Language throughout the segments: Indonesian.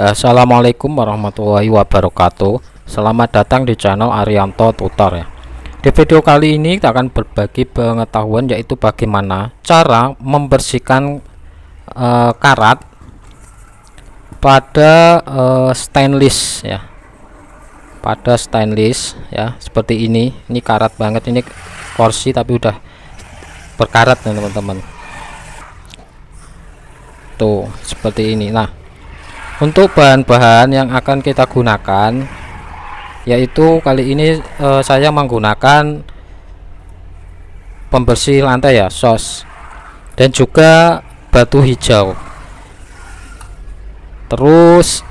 Assalamualaikum warahmatullahi wabarakatuh Selamat datang di channel Arianto Tutor ya Di video kali ini kita akan berbagi pengetahuan yaitu bagaimana cara membersihkan uh, karat pada uh, stainless ya pada stainless ya seperti ini ini karat banget ini kursi tapi udah berkarat teman-teman tuh seperti ini nah untuk bahan-bahan yang akan kita gunakan yaitu kali ini e, saya menggunakan pembersih lantai ya sos dan juga batu hijau terus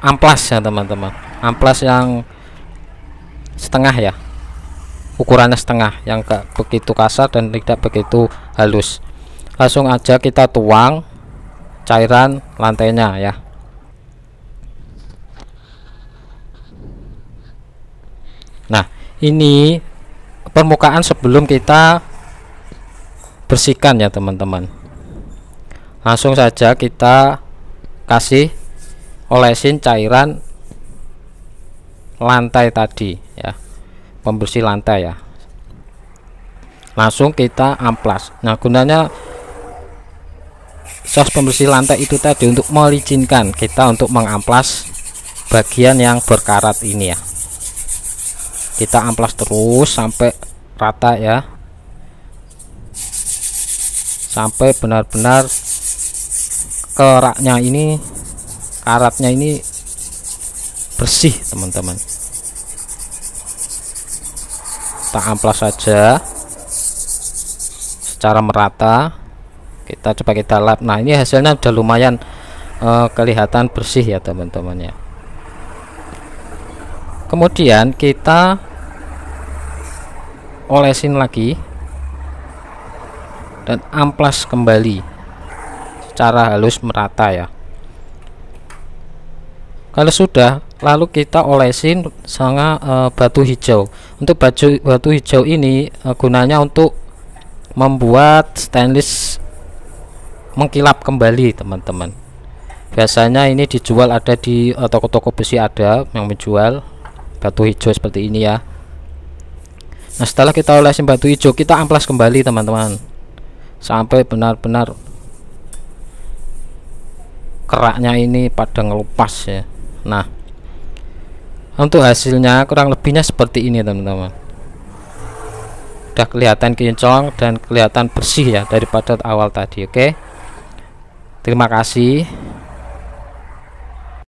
amplas ya teman-teman amplas yang setengah ya ukurannya setengah yang gak begitu kasar dan tidak begitu halus langsung aja kita tuang cairan lantainya ya nah ini permukaan sebelum kita bersihkan ya teman-teman langsung saja kita kasih olesin cairan lantai tadi ya pembersih lantai ya langsung kita amplas nah gunanya sos pembersih lantai itu tadi untuk melicinkan kita untuk mengamplas bagian yang berkarat ini ya kita amplas terus sampai rata ya sampai benar-benar keraknya ini karatnya ini bersih teman-teman kita amplas saja secara merata kita coba kita lap nah ini hasilnya udah lumayan uh, kelihatan bersih ya teman-teman ya kemudian kita olesin lagi dan amplas kembali secara halus merata ya kalau sudah lalu kita olesin sama e, batu hijau untuk baju batu hijau ini e, gunanya untuk membuat stainless mengkilap kembali teman-teman biasanya ini dijual ada di eh, toko-toko besi ada yang menjual batu hijau seperti ini ya Nah setelah kita olesin batu hijau kita amplas kembali teman-teman sampai benar-benar keraknya ini pada ngelupas ya. Nah untuk hasilnya kurang lebihnya seperti ini teman-teman. Udah kelihatan kincong dan kelihatan bersih ya daripada awal tadi. Oke. Okay? Terima kasih.